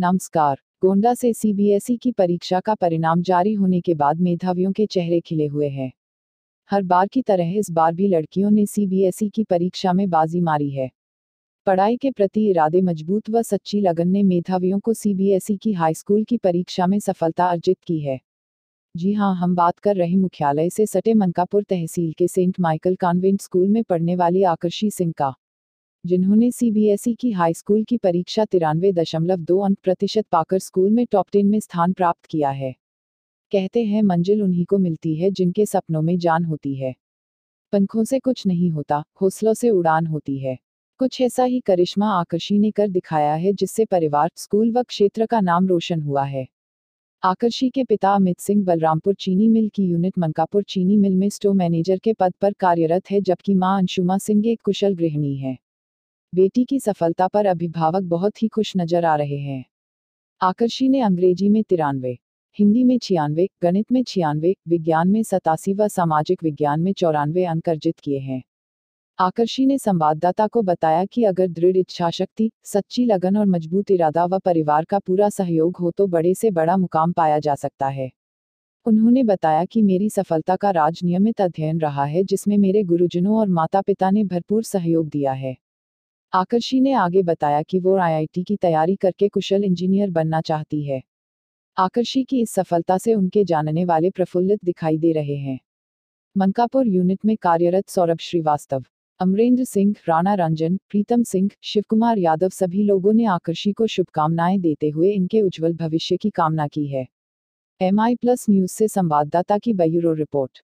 नमस्कार गोंडा से CBSE e की परीक्षा का परिणाम जारी होने के बाद मेधावियों के चेहरे खिले हुए हैं हर बार की तरह इस बार भी लड़कियों ने सीबीएसई e की परीक्षा में बाजी मारी है पढ़ाई के प्रति इरादे मजबूत व सच्ची लगन ने मेधावियों को सीबीएसई e की हाईस्कूल की परीक्षा में सफलता अर्जित की है जी हाँ हम बात कर रहे मुख्यालय से सटे मनकापुर तहसील के सेंट माइकल कॉन्वेंट स्कूल में पढ़ने वाली आकर्षी सिंह का जिन्होंने सीबीएसई e की हाई स्कूल की परीक्षा तिरानवे दशमलव दो अंक प्रतिशत पाकर स्कूल में टॉप टेन में स्थान प्राप्त किया है कहते हैं मंजिल उन्हीं को मिलती है जिनके सपनों में जान होती है पंखों से कुछ नहीं होता हौसलों से उड़ान होती है कुछ ऐसा ही करिश्मा आकर्षी ने कर दिखाया है जिससे परिवार स्कूल व क्षेत्र का नाम रोशन हुआ है आकर्षी के पिता अमित सिंह बलरामपुर चीनी मिल की यूनिट मनकापुर चीनी मिल में स्टोर मैनेजर के पद पर कार्यरत है जबकि मां अंशुमा सिंह एक कुशल गृहिणी है बेटी की सफलता पर अभिभावक बहुत ही खुश नजर आ रहे हैं आकर्षी ने अंग्रेजी में तिरानवे हिंदी में छियानवे गणित में छियानवे विज्ञान में सतासी व सामाजिक विज्ञान में चौरानवे अंक अर्जित किए हैं आकर्षी ने संवाददाता को बताया कि अगर दृढ़ इच्छा शक्ति सच्ची लगन और मजबूत इरादा व परिवार का पूरा सहयोग हो तो बड़े से बड़ा मुकाम पाया जा सकता है उन्होंने बताया कि मेरी सफलता का राज नियमित अध्ययन रहा है जिसमें मेरे गुरुजनों और माता पिता ने भरपूर सहयोग दिया है आकर्षी ने आगे बताया कि वो आईआईटी की तैयारी करके कुशल इंजीनियर बनना चाहती है आकर्षी की इस सफलता से उनके जानने वाले प्रफुल्लित दिखाई दे रहे हैं मनकापुर यूनिट में कार्यरत सौरभ श्रीवास्तव अमरेंद्र सिंह राणा रंजन प्रीतम सिंह शिवकुमार यादव सभी लोगों ने आकर्षी को शुभकामनाएं देते हुए इनके उज्जवल भविष्य की कामना की है एम आई प्लस न्यूज से संवाददाता की ब्यूरो रिपोर्ट